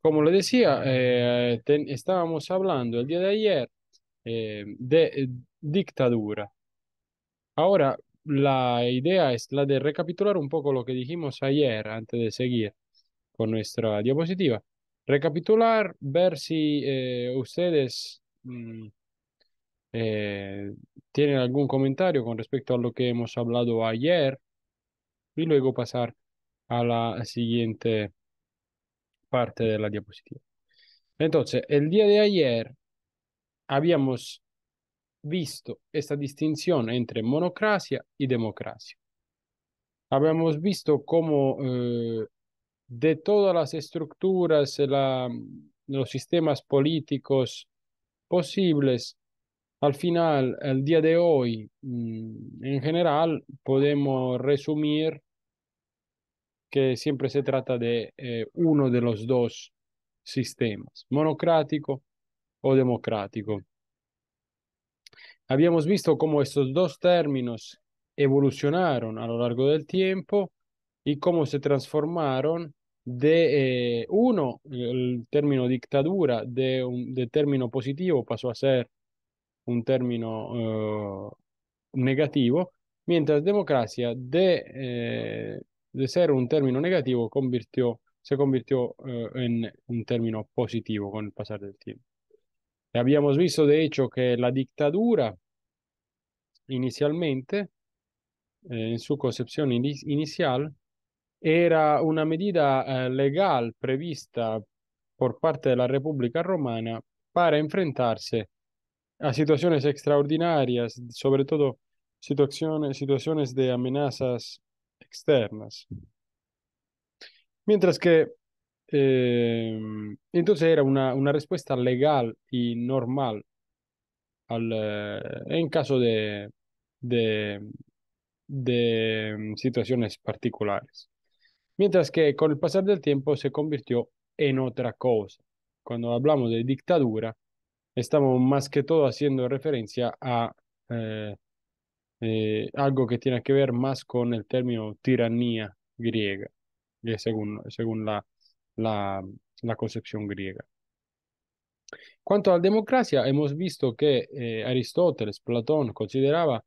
como le decía, eh, estábamos hablando el día de ayer eh, de eh, dictadura. Ahora, la idea es la de recapitular un poco lo que dijimos ayer antes de seguir con nuestra diapositiva. Recapitular, ver si ustedes mm, tienen algún comentario con respecto a lo que hemos hablado ayer y luego pasar a la siguiente parte de la diapositiva. Entonces, el día de ayer habíamos visto esta distinción entre monocracia y democracia. Habíamos visto cómo eh, de todas las estructuras, los sistemas políticos posibles, al final, el día de hoy, mm, en general, podemos resumir que siempre se trata de eh, uno de los dos sistemas, monocrático o democrático. Habíamos visto cómo estos dos términos evolucionaron a lo largo del tiempo y cómo se transformaron de eh, uno, el término dictadura, de, un, término positivo pasó a ser un término eh, negativo, mientras democracia de de ser un término negativo se convirtió eh, en un término positivo con el pasar del tiempo. habíamos visto, de hecho, que la dictadura inicialmente, eh, en su concepción inicial, era una medida eh, legal prevista por parte de la República Romana para enfrentarse a situaciones extraordinarias, sobre todo situaciones, situaciones de amenazas externas. Mientras que eh, entonces era una, una, respuesta legal y normal al, eh, en caso de, de, de mm, situaciones particulares. Mientras que con el pasar del tiempo se convirtió en otra cosa. Cuando hablamos de dictadura, estamos más que todo haciendo referencia a eh, eh, algo que tiene que ver más con el término tiranía griega, eh, según, según la, la, concepción griega. Cuanto a la democracia, hemos visto que eh, Aristóteles, Platón consideraba,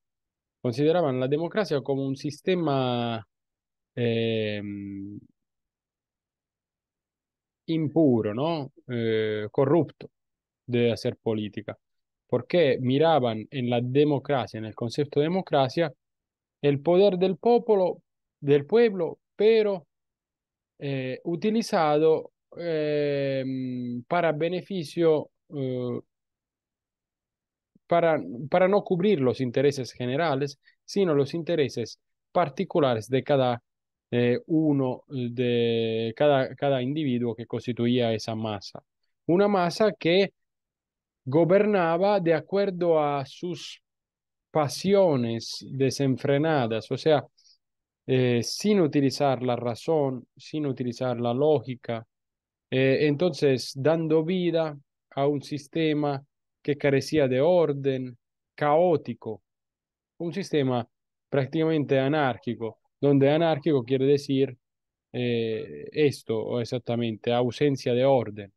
consideraban la democracia como un sistema em, impuro, ¿no? corrupto de hacer política porque miraban en la democracia, en el concepto de democracia, el poder del pueblo, del pueblo pero eh, utilizado eh, mm, para beneficio, eh, para, para no cubrir los intereses generales, sino los intereses particulares de cada uno, de cada, cada individuo que constituía esa masa. Una masa que gobernaba de acuerdo a sus pasiones desenfrenadas, o sea, eh, sin utilizar la razón, sin utilizar la lógica, eh, entonces dando vida a un sistema que carecía de orden, caótico, un sistema prácticamente anárquico, donde anárquico quiere decir eh, esto exactamente, ausencia de orden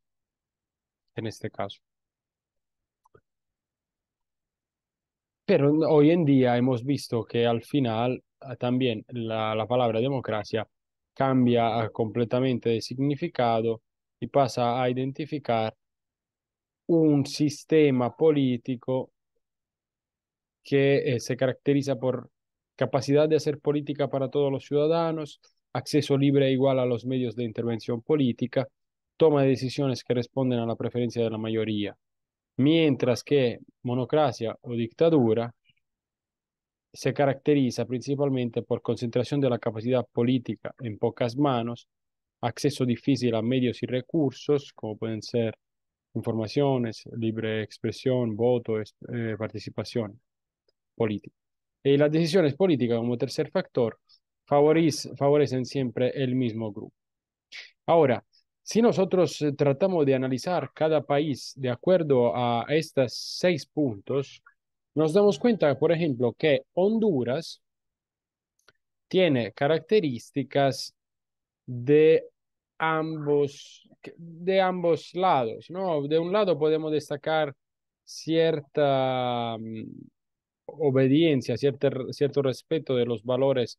en este caso. Pero hoy en día hemos visto que al final ah, también la, la palabra democracia cambia ah, completamente de significado y pasa a identificar un sistema político que eh, se caracteriza por capacidad de hacer política para todos los ciudadanos, acceso libre e igual a los medios de intervención política, toma de decisiones que responden a la preferencia de la mayoría mientras que monocracia o dictadura se caracteriza principalmente por concentración de la capacidad política en pocas manos, acceso difícil a medios y recursos, como pueden ser informaciones, libre expresión, voto, eh, participación política. Y eh, las decisiones políticas como tercer factor favorecen siempre el mismo grupo. Ahora, si nosotros eh, tratamos de analizar cada país de acuerdo a estos seis puntos, nos damos cuenta, por ejemplo, que Honduras tiene características de ambos, de ambos lados, ¿no? De un lado podemos destacar cierta mm, obediencia, cierto, cierto respeto de los valores,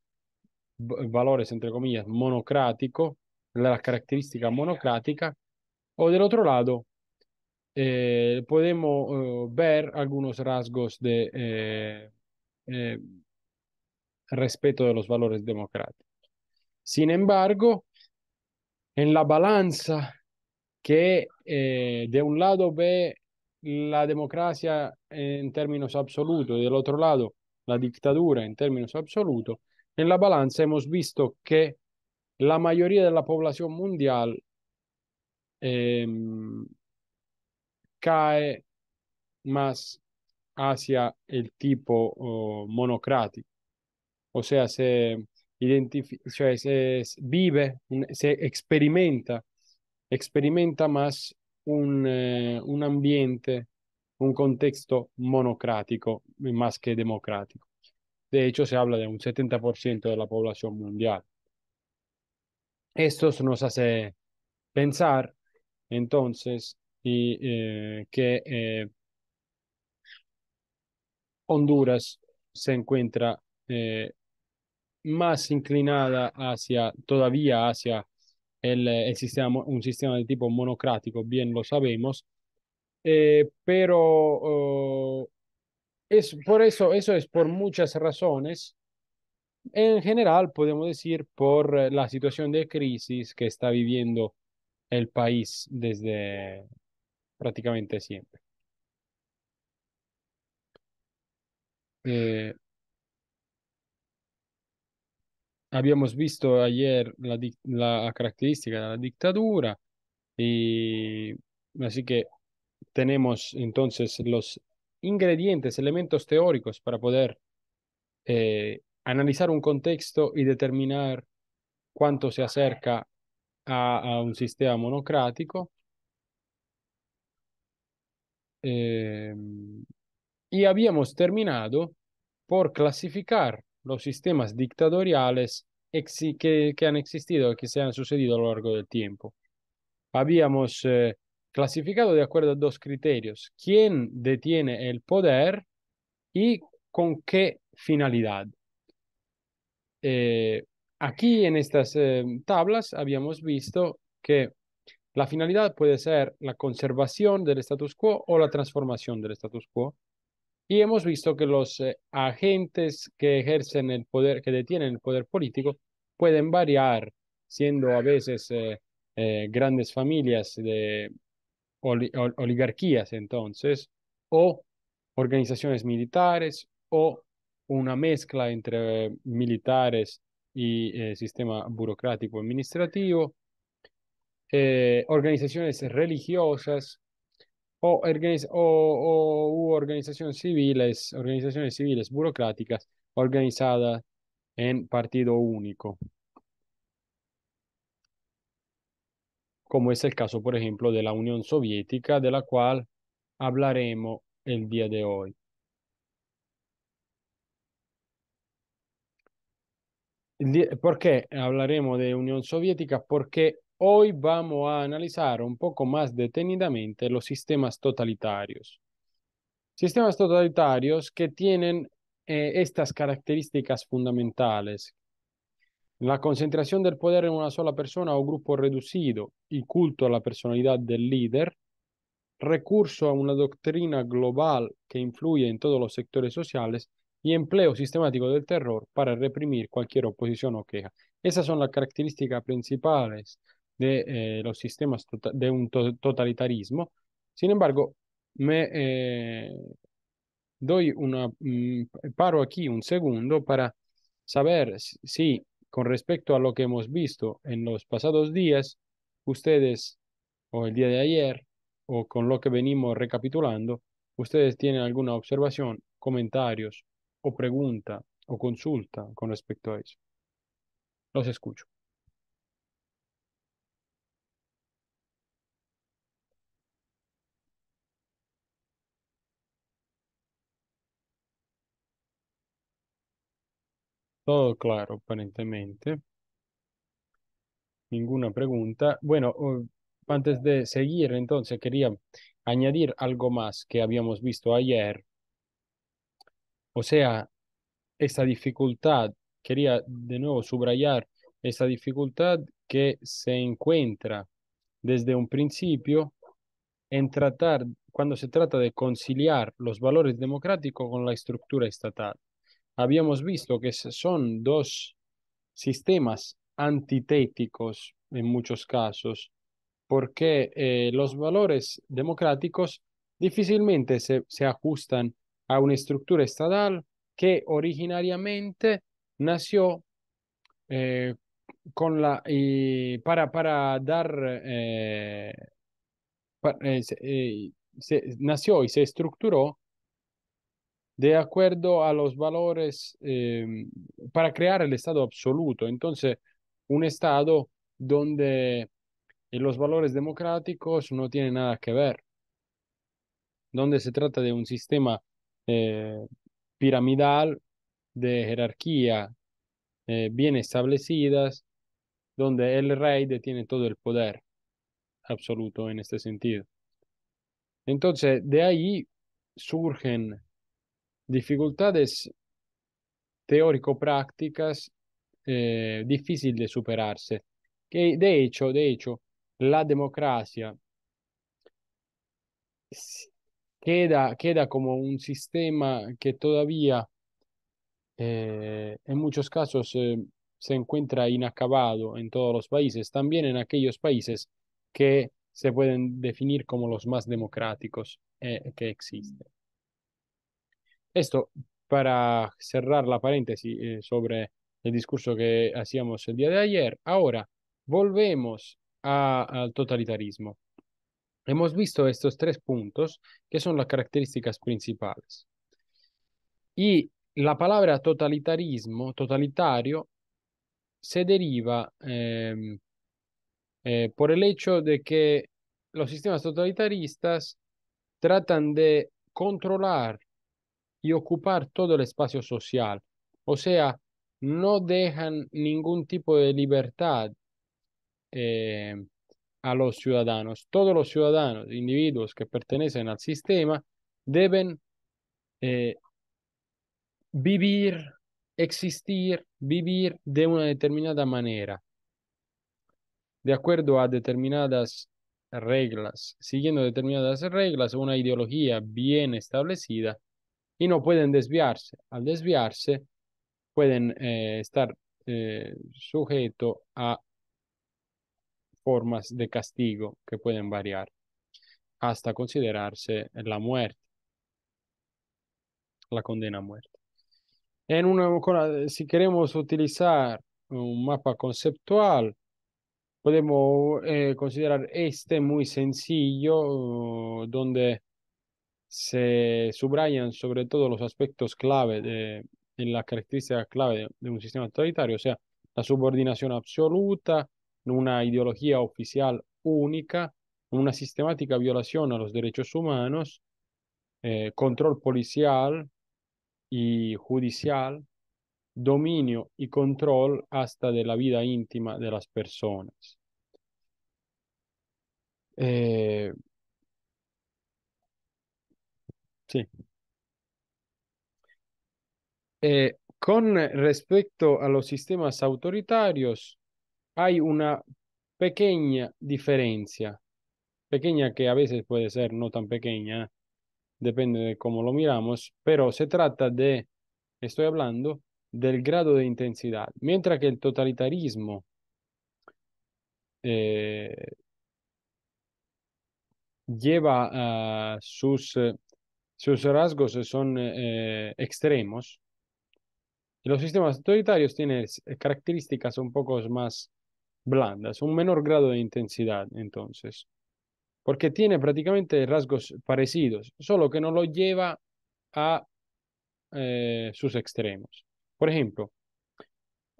valores entre comillas, monocrático, la caratteristica monocrática, o del otro lado eh, podemos eh, ver algunos rasgos de eh, eh respeto de los valores democráticos. Sin embargo, in la balanza que eh, de un lado ve la democrazia in términos absolutos e del otro lado la dictadura in términos absolutos, en balanza hemos visto che la mayoría de la población mundial em, cae más hacia el tipo oh, monocrático. O sea, se, identifica, se vive, se experimenta, experimenta más un, eh, un ambiente, un contexto monocrático más que democrático. De hecho, se habla de un 70% de la población mundial. Esto nos hace pensar entonces y, eh, que eh, Honduras se encuentra eh, más inclinada hacia, todavía hacia el, el, sistema, un sistema de tipo monocrático, bien lo sabemos, pero oh, es por eso, eso es por muchas razones en general podemos decir por eh, la situación de crisis que está viviendo el país desde prácticamente siempre. Eh, habíamos visto ayer la, característica de la dictadura y así que tenemos entonces los ingredientes, elementos teóricos para poder eh, analizar un contexto y determinar cuánto se acerca a, un sistema monocrático. Em, y habíamos terminado por clasificar los sistemas dictatoriales que, han existido, que se han sucedido a lo largo del tiempo. Habíamos eh, clasificado de acuerdo a dos criterios, quién detiene el poder y con qué finalidad. Eh, aquí en estas eh, tablas habíamos visto que la finalidad puede ser la conservación del status quo o la transformación del status quo. Y hemos visto que los eh, agentes que ejercen el poder, que detienen el poder político, pueden variar, siendo a veces grandes familias de oligarquías, entonces, o organizaciones militares o una mezcla entre militares y eh, sistema burocrático administrativo, eh, organizaciones religiosas o, organizaciones civiles, organizaciones civiles burocráticas organizadas en partido único, como es el caso, por ejemplo, de la Unión Soviética, de la cual hablaremos el día de hoy. ¿Por qué hablaremos de Unión Soviética? Porque hoy vamos a analizar un poco más detenidamente los sistemas totalitarios. Sistemas totalitarios que tienen eh, estas características fundamentales. La concentración del poder en una sola persona o grupo reducido y culto a la personalidad del líder, recurso a una doctrina global que influye en todos los sectores sociales y empleo sistemático del terror para reprimir cualquier oposición o queja. Esas son las características principales de eh, los sistemas tota-, de un totalitarismo. Sin embargo, me eh, doy una mm, paro aquí un segundo para saber si con respecto a lo que hemos visto en los pasados días, ustedes o el día de ayer o con lo que venimos recapitulando, ustedes tienen alguna observación, comentarios o pregunta o consulta con respecto a eso. Los escucho. Todo claro, aparentemente. Ninguna pregunta. Bueno, antes de seguir, entonces quería añadir algo más que habíamos visto ayer o sea, esta dificultad, quería de nuevo subrayar esta dificultad que se encuentra desde un principio en tratar, cuando se trata de conciliar los valores democráticos con la estructura estatal. Habíamos visto que son dos sistemas antitéticos en muchos casos, porque eh, los valores democráticos difícilmente se, se ajustan a una estructura estatal que originariamente nació eh, con la, para, para dar, eh, eh, nació y se estructuró de acuerdo a los valores em, para crear el Estado absoluto. Entonces, un Estado donde los valores democráticos no tienen nada que ver, donde se trata de un sistema eh, piramidal de jerarquía eh, bien establecidas, donde el rey detiene todo el poder absoluto en este sentido. Entonces, de ahí surgen dificultades teórico-prácticas eh, difícil difíciles de superarse. Que de hecho, de hecho, la democracia queda, como un sistema que todavía eh, en muchos casos eh, se encuentra inacabado en todos los países, también en aquellos países que se pueden definir como los más democráticos eh, que mm. existen. Esto para cerrar la paréntesis sobre el discurso que hacíamos el día de ayer. Ahora volvemos al totalitarismo. Hemos visto estos tres puntos que son las características principales. Y la palabra totalitarismo, totalitario, se deriva em, eh, por el hecho de que los sistemas totalitaristas tratan de controlar y ocupar todo el espacio social, o sea, no dejan ningún tipo de libertad em, a los ciudadanos. Todos los ciudadanos, individuos que pertenecen al sistema, deben eh, vivir, existir, vivir de una determinada manera, de acuerdo a determinadas reglas, siguiendo determinadas reglas, una ideología bien establecida y no pueden desviarse. Al desviarse, pueden eh, estar eh, sujetos a formas de castigo que pueden variar, hasta considerarse la muerte, la condena a muerte. En una, si queremos utilizar un mapa conceptual, podemos eh, considerar este muy sencillo, uh, donde se subrayan sobre todo los aspectos clave de, la característica clave de, un sistema autoritario, o sea, la subordinación absoluta, una ideología oficial única, una sistemática violación a los derechos humanos, eh, control policial y judicial, dominio y control hasta de la vida íntima de las personas. Eh, sí. Eh, con respecto a los sistemas autoritarios, hay una pequeña diferencia, pequeña que a veces puede ser no tan pequeña, depende de cómo lo miramos, pero se trata de, estoy hablando, del grado de intensidad, mientras que el totalitarismo eh, lleva sus, eh, sus rasgos son eh, extremos, los sistemas autoritarios tienen características un poco más blandas, un menor grado de intensidad entonces, porque tiene prácticamente rasgos parecidos, solo que no lo lleva a eh, sus extremos. Por ejemplo,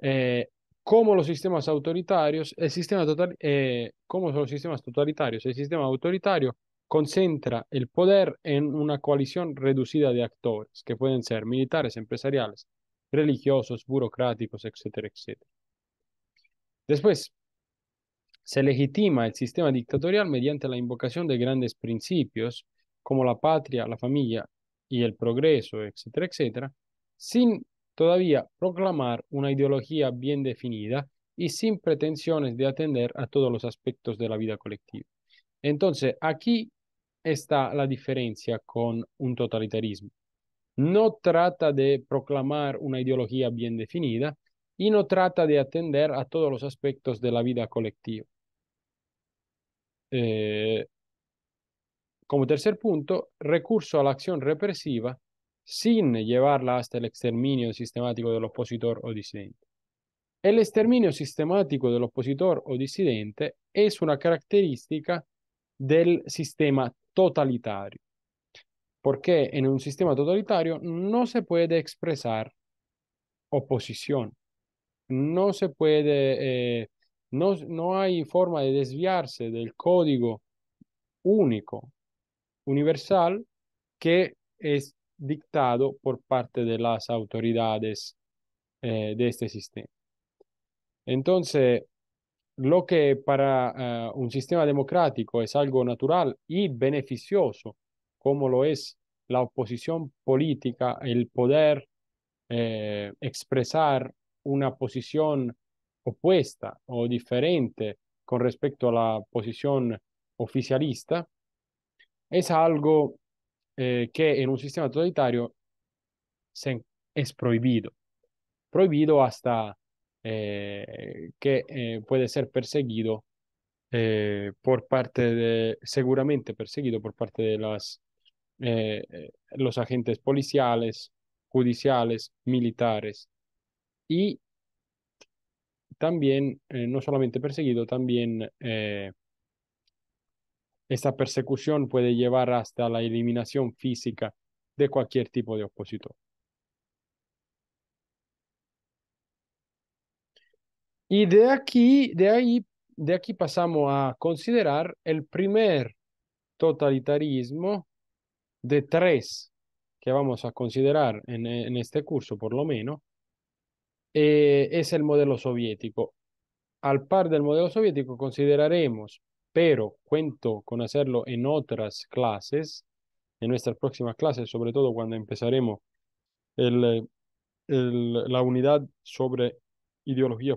eh, como los sistemas autoritarios, el sistema total, eh, son los sistemas totalitarios, el sistema autoritario concentra el poder en una coalición reducida de actores, que pueden ser militares, empresariales, religiosos, burocráticos, etcétera, etcétera. Después, se legitima el sistema dictatorial mediante la invocación de grandes principios como la patria, la familia y el progreso, etcétera, etcétera, sin todavía proclamar una ideología bien definida y sin pretensiones de atender a todos los aspectos de la vida colectiva. Entonces, aquí está la diferencia con un totalitarismo. No trata de proclamar una ideología bien definida, y no trata de atender a todos los aspectos de la vida colectiva. Eh, como tercer punto, recurso a la acción represiva sin llevarla hasta el exterminio sistemático del opositor o disidente. El exterminio sistemático del opositor o disidente es una característica del sistema totalitario, porque en un sistema totalitario no se puede expresar oposición no se puede, eh, no, hay forma de desviarse del código único, universal, que es dictado por parte de las autoridades eh, de este sistema. Entonces, lo que para eh, un sistema democrático es algo natural y beneficioso, como lo es la oposición política, el poder expresar una posición opuesta o diferente con respecto a la posición oficialista, es algo eh, que en un sistema totalitario es prohibido. Prohibido hasta eh, que eh, puede ser perseguido por parte de, seguramente perseguido por parte de los agentes policiales, judiciales, militares y también, eh, no solamente perseguido, también eh, esta persecución puede llevar hasta la eliminación física de cualquier tipo de opositor. Y de aquí, de ahí, de aquí pasamos a considerar el primer totalitarismo de tres que vamos a considerar en este curso, por lo menos, eh, es el modelo soviético. Al par del modelo soviético consideraremos, pero cuento con hacerlo en otras clases, en nuestras próximas clases, sobre todo cuando empezaremos el, eh, la unidad sobre ideología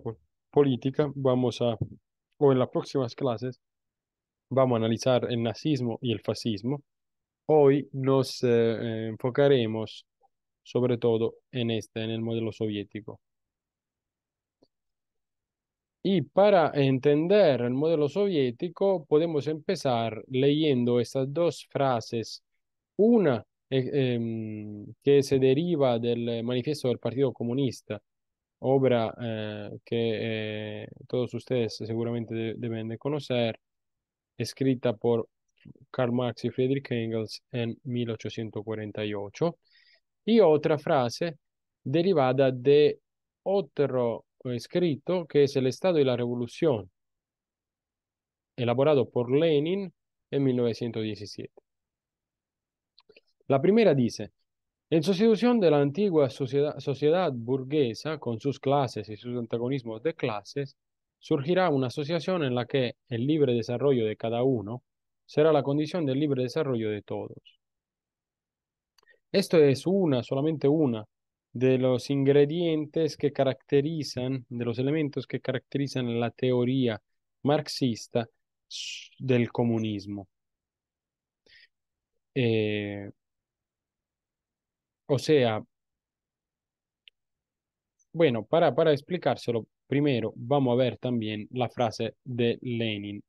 política, vamos a, o en las próximas clases, vamos a analizar el nazismo y el fascismo. Hoy nos eh, enfocaremos sobre todo en este, en el modelo soviético. Y para entender el modelo soviético podemos empezar leyendo estas dos frases. Una eh, em, que se deriva del manifiesto del Partido Comunista, obra eh, que eh, todos ustedes seguramente deben de conocer, escrita por Karl Marx y Friedrich Engels en 1848, y otra frase derivada de otro escrito, que es El Estado y la Revolución, elaborado por Lenin en 1917. La primera dice, en sustitución de la antigua sociedad, sociedad, burguesa, con sus clases y sus antagonismos de clases, surgirá una asociación en la que el libre desarrollo de cada uno será la condición del libre desarrollo de todos. Esto es una, solamente una, de los ingredientes que caracterizan, de los elementos que caracterizan la teoría marxista del comunismo. Eh, o sea, bueno, para, para explicárselo, primero vamos a ver también la frase de Lenin,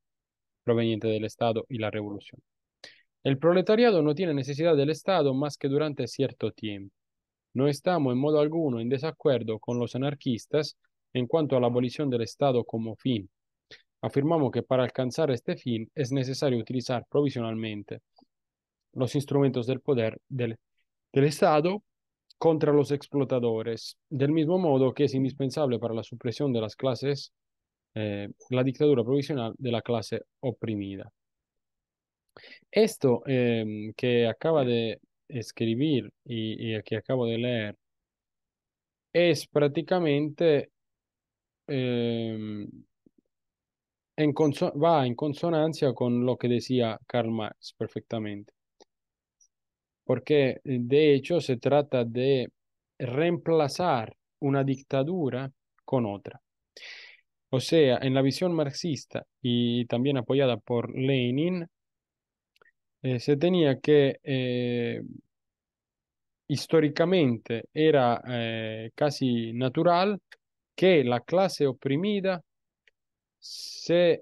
proveniente del Estado y la revolución. El proletariado no tiene necesidad del Estado más que durante cierto tiempo. No estamos en modo alguno en desacuerdo con los anarquistas en cuanto a la abolición del Estado como fin. Afirmamos que para alcanzar este fin es necesario utilizar provisionalmente los instrumentos del poder del, del Estado contra los explotadores, del mismo modo que es indispensable para la supresión de las clases, eh, la dictadura provisional de la clase oprimida. Esto em, que acaba de escribir y, aquí acabo de leer, es prácticamente em, va en consonancia con lo que decía Karl Marx perfectamente. Porque eh, de hecho se trata de reemplazar una dictadura con otra. O sea, en la visión marxista y también apoyada por Lenin, eh, se tenía que eh, históricamente era eh, casi natural que la clase oprimida se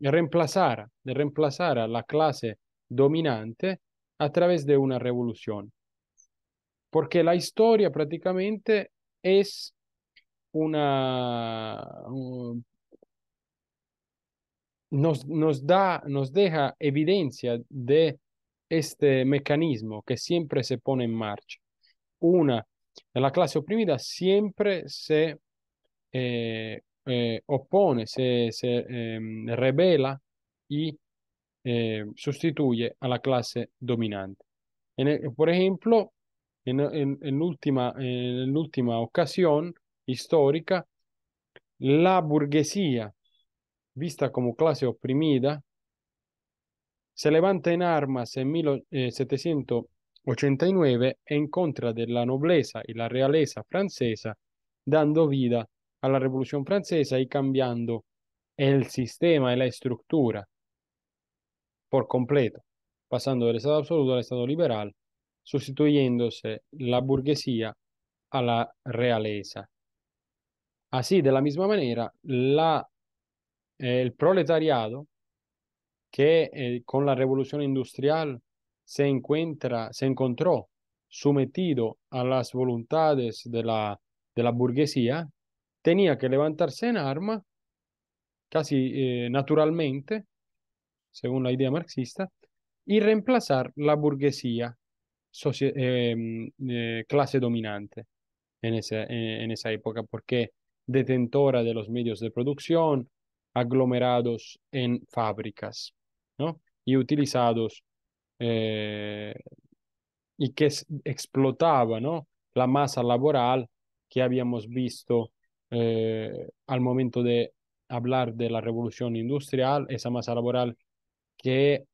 reemplazara, reemplazara la clase dominante a través de una revolución. Porque la historia prácticamente es una, nos, da, nos deja evidencia de este mecanismo que siempre se pone en marcha. Una, la clase oprimida siempre se eh, eh, opone, se, se em, y eh, sustituye a la clase dominante. por ejemplo, en, la última ocasión histórica, la burguesía vista como clase oprimida, se levanta en armas en 1789 eh, en contra de la nobleza y la realeza francesa, dando vida a la Revolución Francesa y cambiando el sistema y la estructura por completo, pasando del Estado absoluto al Estado liberal, sustituyéndose la burguesía a la realeza. Así, de la misma manera, la el proletariado que eh, con la revolución industrial se, encuentra, se encontró sometido a las voluntades de la, de la burguesía, tenía que levantarse en arma casi eh, naturalmente, según la idea marxista, y reemplazar la burguesía em, clase dominante en esa, en esa época, porque detentora de los medios de producción, aglomerados en fábricas ¿no? y utilizados eh, y que explotaba ¿no? la masa laboral que habíamos visto eh, al momento de hablar de la revolución industrial, esa masa laboral que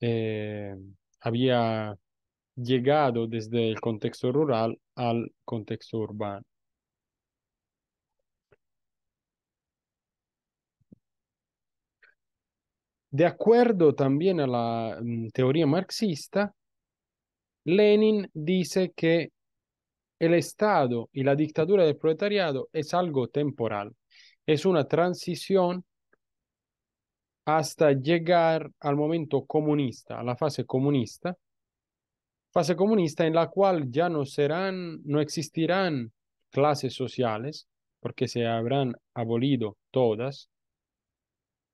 eh, había llegado desde el contexto rural al contexto urbano. De acuerdo también a la mm, teoría marxista, Lenin dice que el Estado y la dictadura del proletariado es algo temporal, es una transición hasta llegar al momento comunista, a la fase comunista, fase comunista en la cual ya no serán, no existirán clases sociales, porque se habrán abolido todas,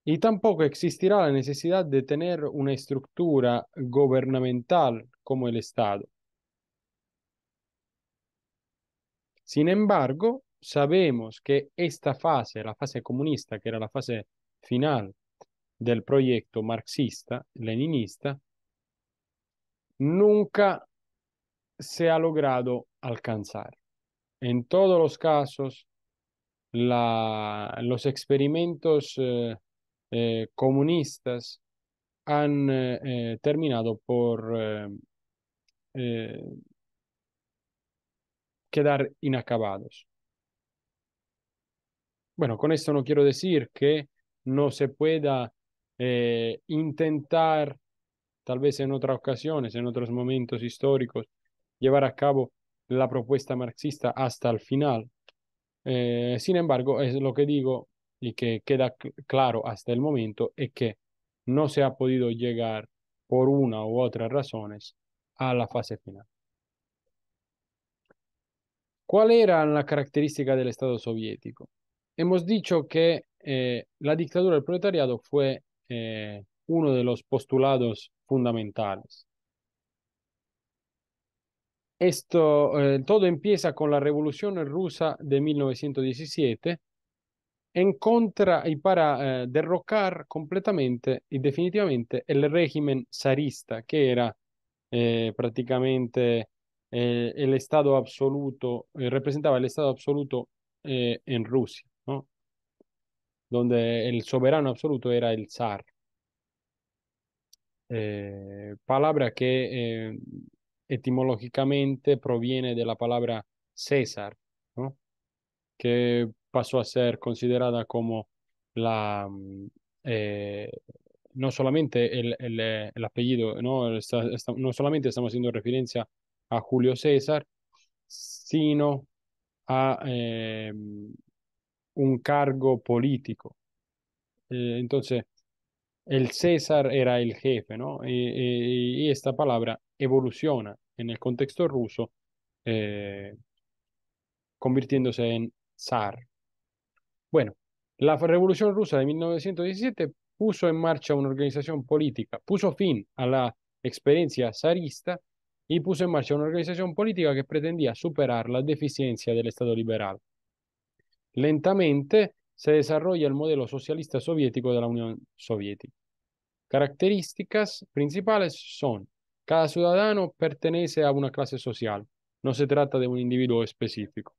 y tampoco existirá la necesidad de tener una estructura gubernamental como el Estado. Sin embargo, sabemos que esta fase, la fase comunista, que era la fase final del proyecto marxista-leninista, nunca se ha logrado alcanzar. En todos los casos, la, los experimentos eh, eh, comunistas han eh, eh, terminado por quedar inacabados. Bueno, con esto no quiero decir que no se pueda intentar, tal vez en otras ocasiones, en otros momentos históricos, llevar a cabo la propuesta marxista hasta el final. sin embargo, es lo que digo, y que queda claro hasta el momento es que no se ha podido llegar por una u otras razones a la fase final. ¿Cuál era la característica del Estado soviético? Hemos dicho que eh, la dictadura del proletariado fue eh, uno de los postulados fundamentales. Esto, eh, todo empieza con la Revolución Rusa de 1917, en contra y para eh, derrocar completamente y definitivamente el régimen zarista, que era eh, prácticamente eh, el Estado absoluto, representaba el Estado absoluto en Rusia, donde el soberano absoluto era el zar. palabra que etimológicamente proviene de la palabra César, que pasó a ser considerada como la mm, eh, no solamente el, eh, apellido, ¿no? no solamente estamos haciendo referencia a Julio César, sino a eh, un cargo político. entonces, el César era el jefe, ¿no? Y, y esta palabra evoluciona en el contexto ruso, convirtiéndose en zar. Bueno, la Revolución Rusa de 1917 puso en marcha una organización política, puso fin a la experiencia zarista y puso en marcha una organización política que pretendía superar la deficiencia del Estado liberal. Lentamente se desarrolla el modelo socialista soviético de la Unión Soviética. Características principales son, cada ciudadano pertenece a una clase social, no se trata de un individuo específico.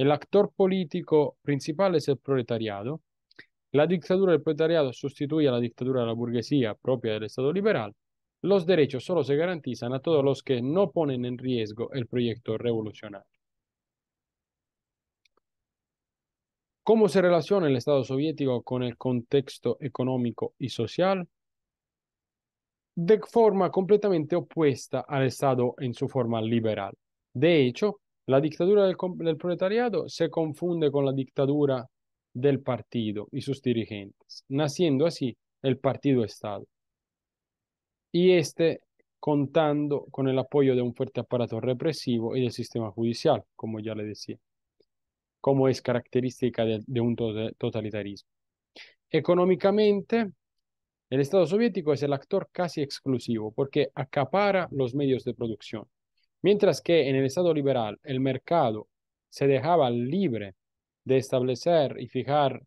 El actor político principal es el proletariado. La dictadura del proletariado sustituye a la dictadura de la burguesía propia del Estado liberal. Los derechos solo se garantizan a todos los que no ponen en riesgo el proyecto revolucionario. ¿Cómo se relaciona el Estado soviético con el contexto económico y social? De forma completamente opuesta al Estado en su forma liberal. De hecho, la dictadura del, proletariado se confunde con la dictadura del partido y sus dirigentes, naciendo así el partido Estado. Y este contando con el apoyo de un fuerte aparato represivo y del sistema judicial, como ya le decía, como es característica de, un totalitarismo. Económicamente, el Estado soviético es el actor casi exclusivo porque acapara los medios de producción Mientras que en el Estado liberal el mercado se dejaba libre de establecer y fijar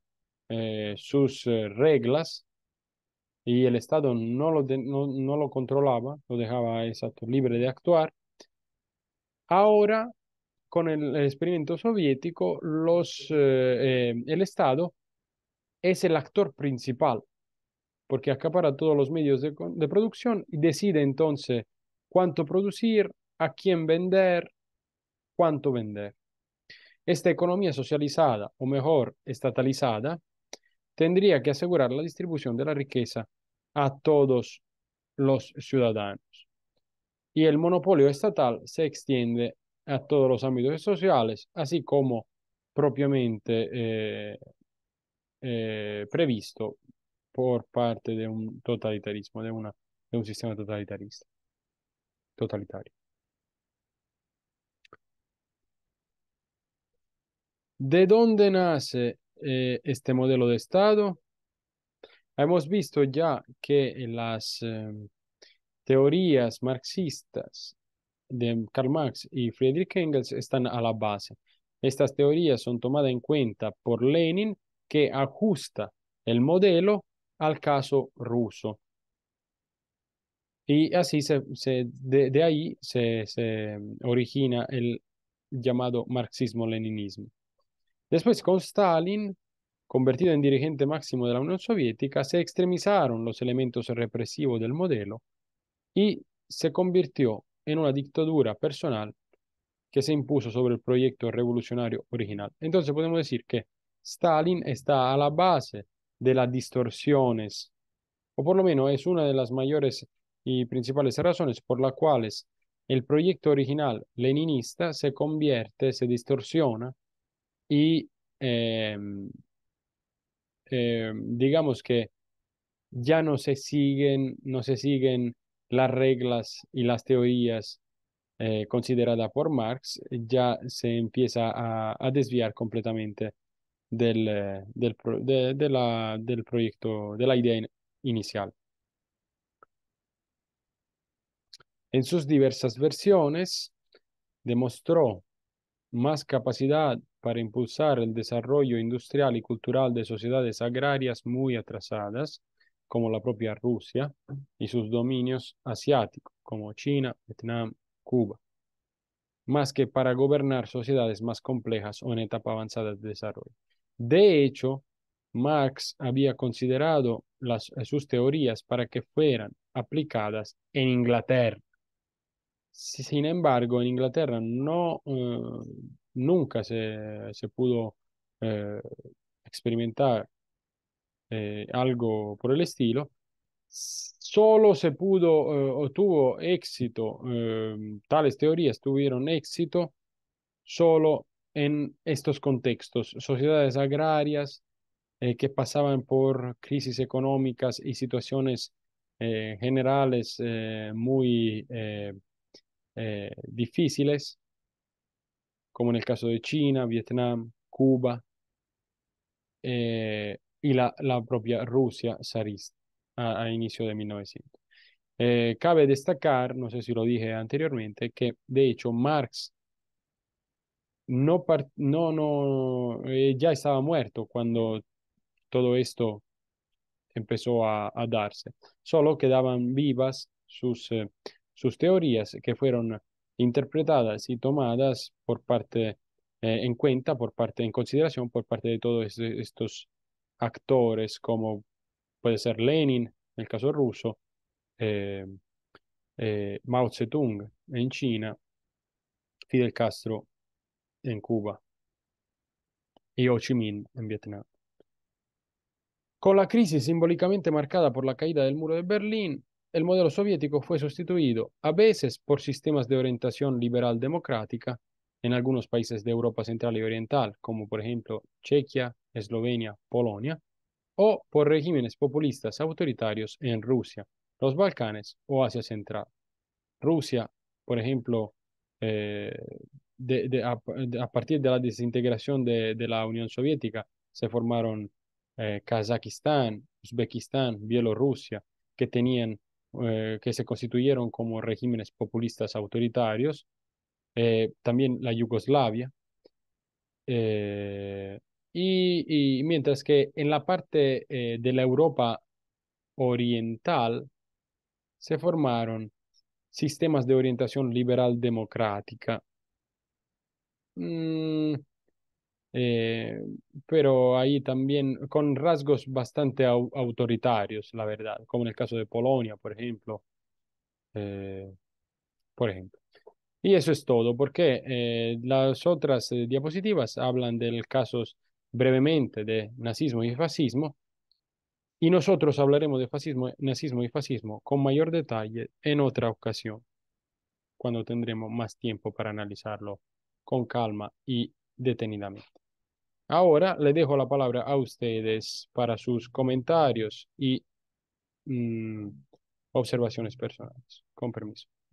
eh, sus eh, reglas y el Estado no lo, no, lo controlaba, lo dejaba exacto, libre de actuar, ahora con el, experimento soviético los, eh, el Estado es el actor principal porque acapara todos los medios de, de producción y decide entonces cuánto producir, a quién vender, cuánto vender. Esta economía socializada, o mejor, estatalizada, tendría que asegurar la distribución de la riqueza a todos los ciudadanos. Y el monopolio estatal se extiende a todos los ámbitos sociales, así como propiamente eh, eh, previsto por parte de un totalitarismo, de, una, de un sistema totalitarista, totalitario. ¿De dónde nace eh, este modelo de Estado? Hemos visto ya que las em, teorías marxistas de Karl Marx y Friedrich Engels están a la base. Estas teorías son tomadas en cuenta por Lenin, que ajusta el modelo al caso ruso. Y así se, de, ahí se em, origina el llamado marxismo-leninismo. Después, con Stalin, convertido en dirigente máximo de la Unión Soviética, se extremizaron los elementos represivos del modelo y se convirtió en una dictadura personal que se impuso sobre el proyecto revolucionario original. Entonces podemos decir que Stalin está a la base de las distorsiones, o por lo menos es una de las mayores y principales razones por las cuales el proyecto original leninista se convierte, se distorsiona y em, em, digamos que ya no se siguen, no se siguen las reglas y las teorías eh, consideradas por Marx, ya se empieza a, desviar completamente del, eh, de, la, del proyecto, de la idea inicial. En sus diversas versiones demostró más capacidad para impulsar el desarrollo industrial y cultural de sociedades agrarias muy atrasadas, como la propia Rusia, y sus dominios asiáticos, como China, Vietnam, Cuba, más que para gobernar sociedades más complejas o en etapa avanzada de desarrollo. De hecho, Marx había considerado sus teorías para que fueran aplicadas en Inglaterra sin embargo, en Inglaterra no, eh, nunca se, pudo eh, experimentar eh, algo por el estilo. Solo se pudo o tuvo éxito, em, tales teorías tuvieron éxito solo en estos contextos, sociedades agrarias que pasaban por crisis económicas y situaciones generales muy eh, difíciles, como en el caso de China, Vietnam, Cuba eh, y la, la, propia Rusia zarista a, inicio de 1900. Eh, cabe destacar, no sé si lo dije anteriormente, que de hecho Marx no, no, no ya estaba muerto cuando todo esto empezó a darse, solo quedaban vivas sus sus teorías que fueron interpretadas y tomadas por parte eh, en cuenta, por parte en consideración, por parte de todos este, estos actores, como puede ser Lenin, en el caso ruso, eh, eh, Mao Zedong en China, Fidel Castro en Cuba y Ho Chi Minh en Vietnam. Con la crisis simbólicamente marcada por la caída del muro de Berlín, el modelo soviético fue sustituido a veces por sistemas de orientación liberal democrática en algunos países de Europa Central y Oriental, como por ejemplo Chequia, Eslovenia, Polonia, o por regímenes populistas autoritarios en Rusia, los Balcanes o Asia Central. Rusia, por ejemplo, eh, a, partir de la desintegración de, la Unión Soviética se formaron eh, Kazajistán, Uzbekistán, Bielorrusia, que tenían eh, que se constituyeron como regímenes populistas autoritarios, eh, también la Yugoslavia, eh, y, mientras que en la parte de la Europa oriental se formaron sistemas de orientación liberal democrática. Mm, eh, pero ahí también con rasgos bastante autoritarios, la verdad, como en el caso de Polonia, por ejemplo. Eh, por ejemplo. Y eso es todo, porque eh, las otras diapositivas hablan del casos brevemente de nazismo y fascismo, y nosotros hablaremos de fascismo, nazismo y fascismo con mayor detalle en otra ocasión, cuando tendremos más tiempo para analizarlo con calma y detenidamente. Ahora le dejo la palabra a ustedes para sus comentarios y mm, observaciones personales. Con permiso.